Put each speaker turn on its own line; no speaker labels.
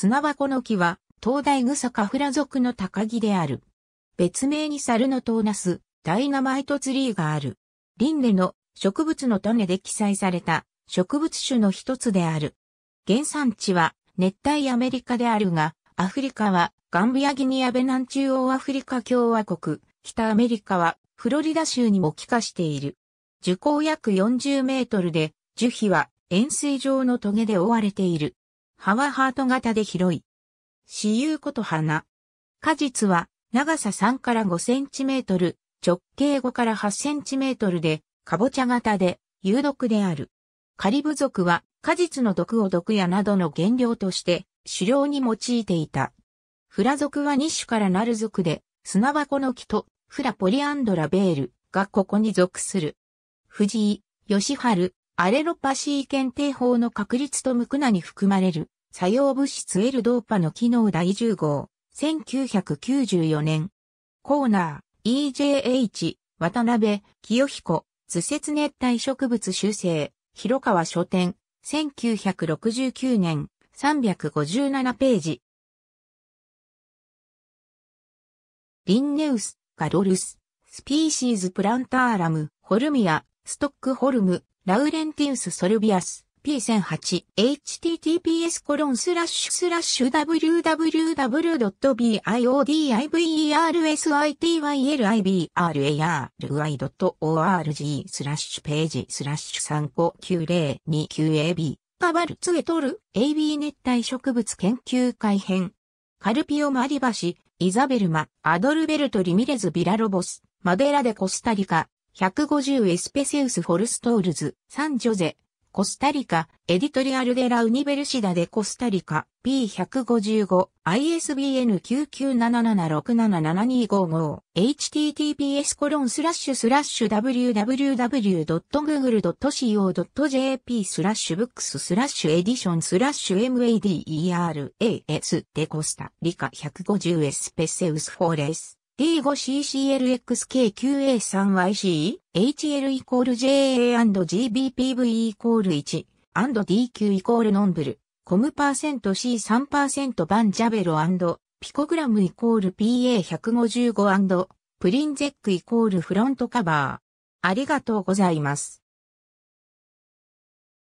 砂箱の木は、東大草カフラ族の高木である。別名に猿の塔なす、ダイナマイトツリーがある。リンネの植物の種で記載された植物種の一つである。原産地は熱帯アメリカであるが、アフリカはガンビアギニアベナン中央アフリカ共和国、北アメリカはフロリダ州にも帰化している。樹高約40メートルで、樹皮は円錐状のトゲで覆われている。葉はハート型で広い。私有こと花。果実は長さ3から5センチメートル、直径5から8センチメートルで、かぼちゃ型で、有毒である。カリブ族は果実の毒を毒矢などの原料として狩猟に用いていた。フラ族は2種からなる族で、砂箱の木とフラポリアンドラベールがここに属する。藤井、吉春、アレロパシー検定法の確率と無垢なに含まれる作用物質 L ドーパの機能第10号、1994年。コーナー、EJH、渡辺、清彦、図説熱帯植物修正、広川書店、1969年、357ページ。リンネウス、ガロルス、スピーシーズプランターラム、ホルミア、ストックホルム、ラウレンティウス・ソルビアス、P1008、https コロンスラッシュスラッシュ www.biodiversitylibrar.org スラッシュページスラッシュ3 5 9 0 2 9 a b カバルツエトル AB 熱帯植物研究改編カルピオマリバシ、イザベルマ、アドルベルト・リミレズ・ビラロボス、マデラ・デ・コスタリカ、150エスペセウス・フォルストールズ、サンジョゼ、コスタリカ、エディトリアルデラ・ウニベルシダでコスタリカ、P155、ISBN 997767725 https コロンスラッシュスラッシュ www.google.co.jp スラッシュブックススラッシュエディションスラッシュ MADERAS でコスタリカ150エスペセウスフォーレス d 5 c c l x k q a 3 y c HL イコール JA&GBPV イコール1、d q イコールノンブル、コムパーセント C3% バンジャベロピコグラムイコール PA155& プリンゼックイコールフロントカバー。ありがとうございます。